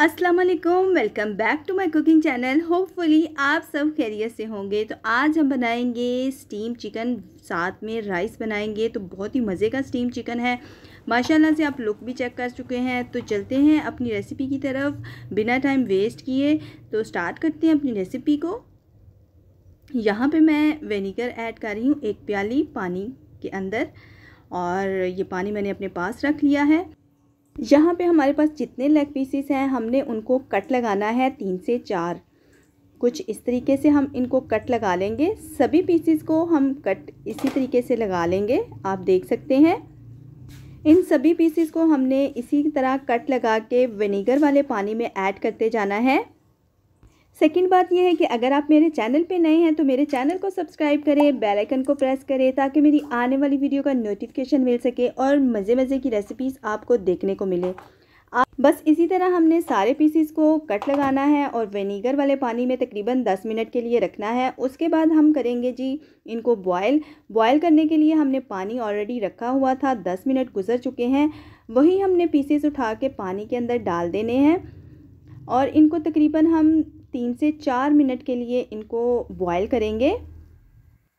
अस्सलाम वालेकुम welcome back to my cooking channel hopefully आप सब खैरियत से होंगे तो आज हम बनाएंगे स्टीम चिकन साथ में राइस बनाएंगे तो बहुत ही मज़े का स्टीम चिकन है माशाल्लाह से आप लुक भी चेक कर चुके हैं तो चलते हैं अपनी रेसिपी की तरफ बिना टाइम वेस्ट किए तो स्टार्ट करते हैं अपनी रेसिपी को यहाँ पर मैं वेनीगर ऐड कर रही हूँ एक प्याली पानी के अंदर और ये पानी मैंने अपने पास रख लिया है यहाँ पे हमारे पास जितने लेग पीसीस हैं हमने उनको कट लगाना है तीन से चार कुछ इस तरीके से हम इनको कट लगा लेंगे सभी पीसीस को हम कट इसी तरीके से लगा लेंगे आप देख सकते हैं इन सभी पीसीस को हमने इसी तरह कट लगा के विनीगर वाले पानी में ऐड करते जाना है सेकेंड बात यह है कि अगर आप मेरे चैनल पे नए हैं तो मेरे चैनल को सब्सक्राइब करें बेल आइकन को प्रेस करें ताकि मेरी आने वाली वीडियो का नोटिफिकेशन मिल सके और मज़े मज़े की रेसिपीज़ आपको देखने को मिले आप बस इसी तरह हमने सारे पीसीस को कट लगाना है और वेनीगर वाले पानी में तकरीबन 10 मिनट के लिए रखना है उसके बाद हम करेंगे जी इनको बॉयल बॉयल करने के लिए हमने पानी ऑलरेडी रखा हुआ था दस मिनट गुजर चुके हैं वही हमने पीसीस उठा के पानी के अंदर डाल देने हैं और इनको तकरीबन हम तीन से चार मिनट के लिए इनको बॉयल करेंगे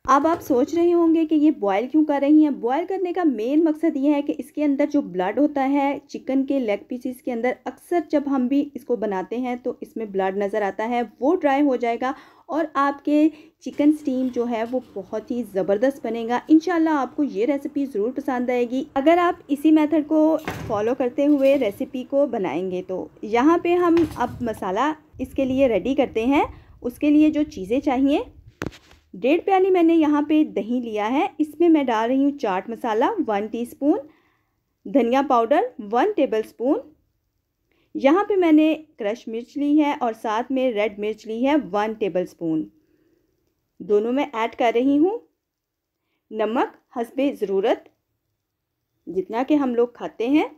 अब आप सोच रहे होंगे कि ये बॉयल क्यों कर रही हैं बॉयल करने का मेन मकसद ये है कि इसके अंदर जो ब्लड होता है चिकन के लेग पीसीस के अंदर अक्सर जब हम भी इसको बनाते हैं तो इसमें ब्लड नज़र आता है वो ड्राई हो जाएगा और आपके चिकन स्टीम जो है वो बहुत ही ज़बरदस्त बनेगा इन आपको ये रेसिपी ज़रूर पसंद आएगी अगर आप इसी मेथड को फॉलो करते हुए रेसिपी को बनाएंगे तो यहाँ पे हम अब मसाला इसके लिए रेडी करते हैं उसके लिए जो चीज़ें चाहिए डेढ़ प्याली मैंने यहाँ पे दही लिया है इसमें मैं डाल रही हूँ चाट मसाला वन टीस्पून धनिया पाउडर वन टेबल स्पून यहाँ पे मैंने क्रश मिर्च ली है और साथ में रेड मिर्च ली है वन टेबल स्पून दोनों में ऐड कर रही हूँ नमक हसबे ज़रूरत जितना कि हम लोग खाते हैं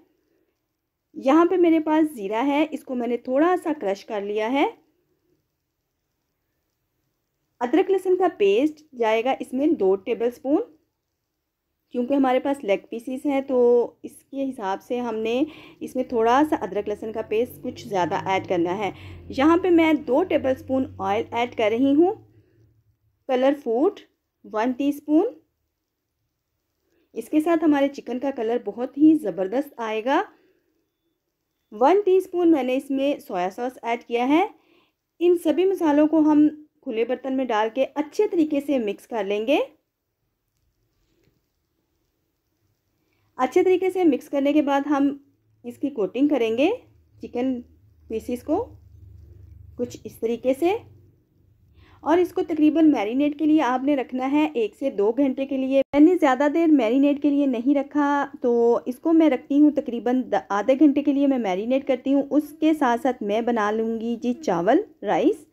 यहाँ पे मेरे पास ज़ीरा है इसको मैंने थोड़ा सा क्रश कर लिया है अदरक लहसुन का पेस्ट जाएगा इसमें दो टेबल स्पून क्योंकि हमारे पास लेग पीसीस हैं तो इसके हिसाब से हमने इसमें थोड़ा सा अदरक लहसुन का पेस्ट कुछ ज़्यादा ऐड करना है यहाँ पे मैं दो टेबल स्पून ऑयल ऐड कर रही हूँ कलर फूड वन टीस्पून इसके साथ हमारे चिकन का कलर बहुत ही ज़बरदस्त आएगा वन टीस्पून मैंने इसमें सोया सॉस ऐड किया है इन सभी मसालों को हम खुले बर्तन में डाल के अच्छे तरीके से मिक्स कर लेंगे अच्छे तरीके से मिक्स करने के बाद हम इसकी कोटिंग करेंगे चिकन पीसीस को कुछ इस तरीके से और इसको तकरीबन मैरिनेट के लिए आपने रखना है एक से दो घंटे के लिए मैंने ज़्यादा देर मैरिनेट के लिए नहीं रखा तो इसको मैं रखती हूँ तकरीबन आधे घंटे के लिए मैं मैरिनेट करती हूँ उसके साथ साथ मैं बना लूँगी जी चावल राइस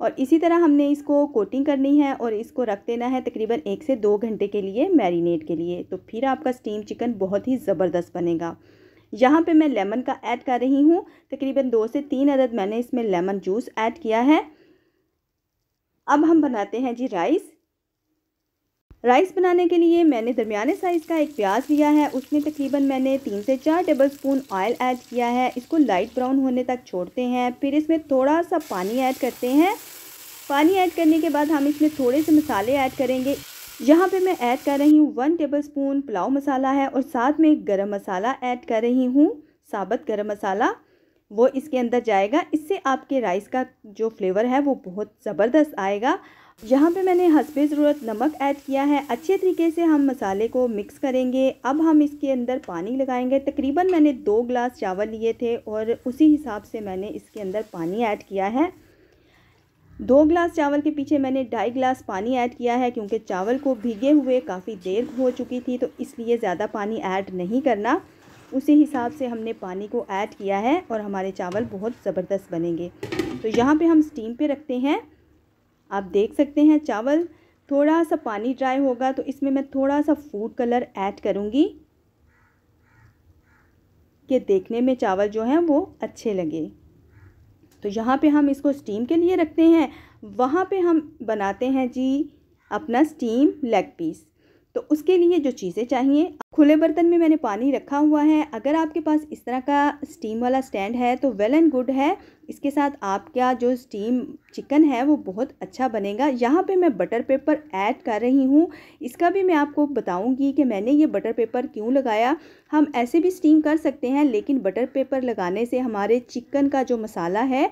और इसी तरह हमने इसको कोटिंग करनी है और इसको रख देना है तकरीबन एक से दो घंटे के लिए मैरिनेट के लिए तो फिर आपका स्टीम चिकन बहुत ही ज़बरदस्त बनेगा यहाँ पे मैं लेमन का ऐड कर रही हूँ तकरीबन दो से तीन अदद मैंने इसमें लेमन जूस ऐड किया है अब हम बनाते हैं जी राइस राइस बनाने के लिए मैंने दरमियाने साइज़ का एक प्याज लिया है उसमें तकरीबन मैंने तीन से चार टेबल स्पून ऑयल ऐड किया है इसको लाइट ब्राउन होने तक छोड़ते हैं फिर इसमें थोड़ा सा पानी ऐड करते हैं पानी ऐड करने के बाद हम इसमें थोड़े से मसाले ऐड करेंगे यहाँ पे मैं ऐड कर रही हूँ one tablespoon pulao masala है और साथ में गरम मसाला ऐड कर रही हूँ साबत गरम मसाला वो इसके अंदर जाएगा इससे आपके राइस का जो फ्लेवर है वो बहुत ज़बरदस्त आएगा यहाँ पे मैंने हंसपे ज़रूरत नमक ऐड किया है अच्छे तरीके से हम मसाले को मिक्स करेंगे अब हम इसके अंदर पानी लगाएंगे तकरीबन मैंने दो ग्लास चावल लिए थे और उसी हिसाब से मैंने इसके अंदर पानी ऐड किया है दो ग्लास चावल के पीछे मैंने ढाई ग्लास पानी ऐड किया है क्योंकि चावल को भीगे हुए काफ़ी देर हो चुकी थी तो इसलिए ज़्यादा पानी ऐड नहीं करना उसी हिसाब से हमने पानी को ऐड किया है और हमारे चावल बहुत ज़बरदस्त बनेंगे तो यहाँ पे हम स्टीम पे रखते हैं आप देख सकते हैं चावल थोड़ा सा पानी ड्राई होगा तो इसमें मैं थोड़ा सा फूड कलर ऐड करूँगी कि देखने में चावल जो हैं वो अच्छे लगे तो यहाँ पे हम इसको स्टीम के लिए रखते हैं वहाँ पे हम बनाते हैं जी अपना स्टीम लेग पीस तो उसके लिए जो चीज़ें चाहिए खुले बर्तन में मैंने पानी रखा हुआ है अगर आपके पास इस तरह का स्टीम वाला स्टैंड है तो वेल एंड गुड है इसके साथ आपका जो स्टीम चिकन है वो बहुत अच्छा बनेगा यहाँ पे मैं बटर पेपर ऐड कर रही हूँ इसका भी मैं आपको बताऊँगी कि मैंने ये बटर पेपर क्यों लगाया हम ऐसे भी स्टीम कर सकते हैं लेकिन बटर पेपर लगाने से हमारे चिकन का जो मसाला है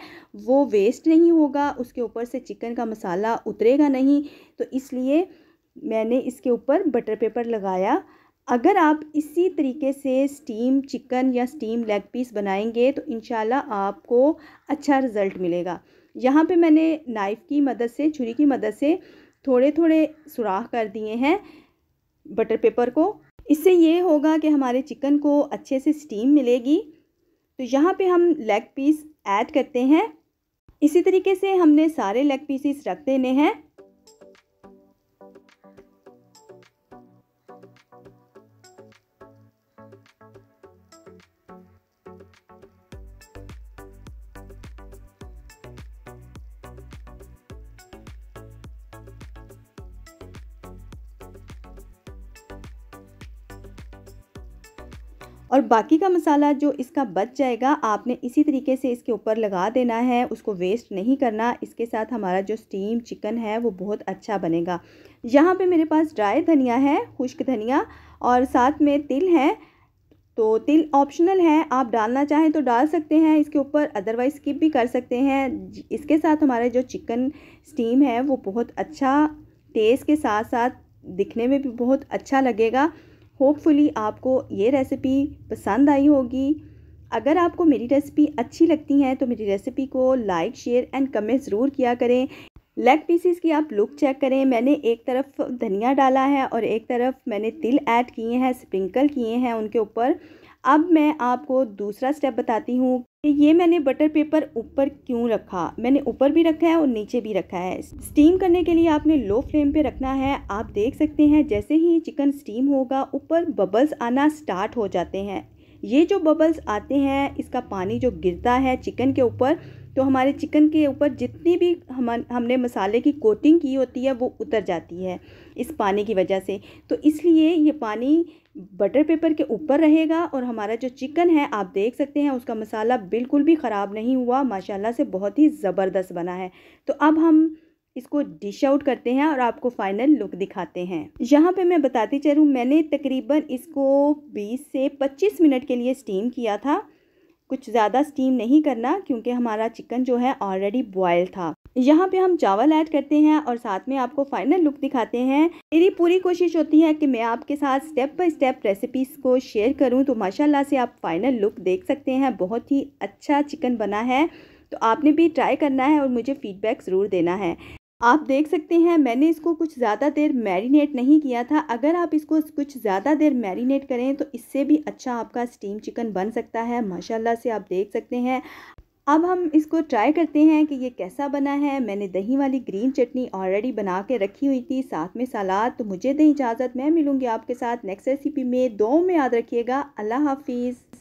वो वेस्ट नहीं होगा उसके ऊपर से चिकन का मसाला उतरेगा नहीं तो इसलिए मैंने इसके ऊपर बटर पेपर लगाया अगर आप इसी तरीके से स्टीम चिकन या स्टीम लेग पीस बनाएंगे तो इन आपको अच्छा रिज़ल्ट मिलेगा यहाँ पे मैंने नाइफ़ की मदद से छुरी की मदद से थोड़े थोड़े सुराख कर दिए हैं बटर पेपर को इससे ये होगा कि हमारे चिकन को अच्छे से स्टीम मिलेगी तो यहाँ पे हम लेग पीस ऐड करते हैं इसी तरीके से हमने सारे लेग पीसीस रख देने हैं और बाकी का मसाला जो इसका बच जाएगा आपने इसी तरीके से इसके ऊपर लगा देना है उसको वेस्ट नहीं करना इसके साथ हमारा जो स्टीम चिकन है वो बहुत अच्छा बनेगा यहाँ पे मेरे पास ड्राई धनिया है खुश्क धनिया और साथ में तिल है तो तिल ऑप्शनल है आप डालना चाहें तो डाल सकते हैं इसके ऊपर अदरवाइज स्किप भी कर सकते हैं इसके साथ हमारा जो चिकन स्टीम है वो बहुत अच्छा टेस्ट के साथ साथ दिखने में भी बहुत अच्छा लगेगा होपफुली आपको ये रेसिपी पसंद आई होगी अगर आपको मेरी रेसिपी अच्छी लगती है तो मेरी रेसिपी को लाइक शेयर एंड कमेंट ज़रूर किया करें लेग पीसीस की आप लुक चेक करें मैंने एक तरफ धनिया डाला है और एक तरफ मैंने तिल ऐड किए हैं स्प्रिंकल किए हैं उनके ऊपर अब मैं आपको दूसरा स्टेप बताती हूँ ये मैंने बटर पेपर ऊपर क्यों रखा मैंने ऊपर भी रखा है और नीचे भी रखा है स्टीम करने के लिए आपने लो फ्लेम पे रखना है आप देख सकते हैं जैसे ही चिकन स्टीम होगा ऊपर बबल्स आना स्टार्ट हो जाते हैं ये जो बबल्स आते हैं इसका पानी जो गिरता है चिकन के ऊपर तो हमारे चिकन के ऊपर जितनी भी हम हमने मसाले की कोटिंग की होती है वो उतर जाती है इस पानी की वजह से तो इसलिए ये पानी बटर पेपर के ऊपर रहेगा और हमारा जो चिकन है आप देख सकते हैं उसका मसाला बिल्कुल भी ख़राब नहीं हुआ माशाल्लाह से बहुत ही ज़बरदस्त बना है तो अब हम इसको डिश आउट करते हैं और आपको फाइनल लुक दिखाते हैं यहाँ पे मैं बताती चलूँ मैंने तकरीबन इसको 20 से 25 मिनट के लिए स्टीम किया था कुछ ज़्यादा स्टीम नहीं करना क्योंकि हमारा चिकन जो है ऑलरेडी बॉयल था यहाँ पे हम चावल ऐड करते हैं और साथ में आपको फाइनल लुक दिखाते हैं मेरी पूरी कोशिश होती है कि मैं आपके साथ स्टेप बाय स्टेप रेसिपीज़ को शेयर करूँ तो माशाल्लाह से आप फाइनल लुक देख सकते हैं बहुत ही अच्छा चिकन बना है तो आपने भी ट्राई करना है और मुझे फ़ीडबैक ज़रूर देना है आप देख सकते हैं मैंने इसको कुछ ज़्यादा देर मैरिनेट नहीं किया था अगर आप इसको कुछ ज़्यादा देर मैरिनेट करें तो इससे भी अच्छा आपका स्टीम चिकन बन सकता है माशाल्लाह से आप देख सकते हैं अब हम इसको ट्राई करते हैं कि ये कैसा बना है मैंने दही वाली ग्रीन चटनी ऑलरेडी बना के रखी हुई थी साथ में सलाद तो मुझे दें इजाज़त मैं मिलूँगी आपके साथ नेक्स्ट रेसिपी में दो में याद रखिएगा अल्लाह हाफिज़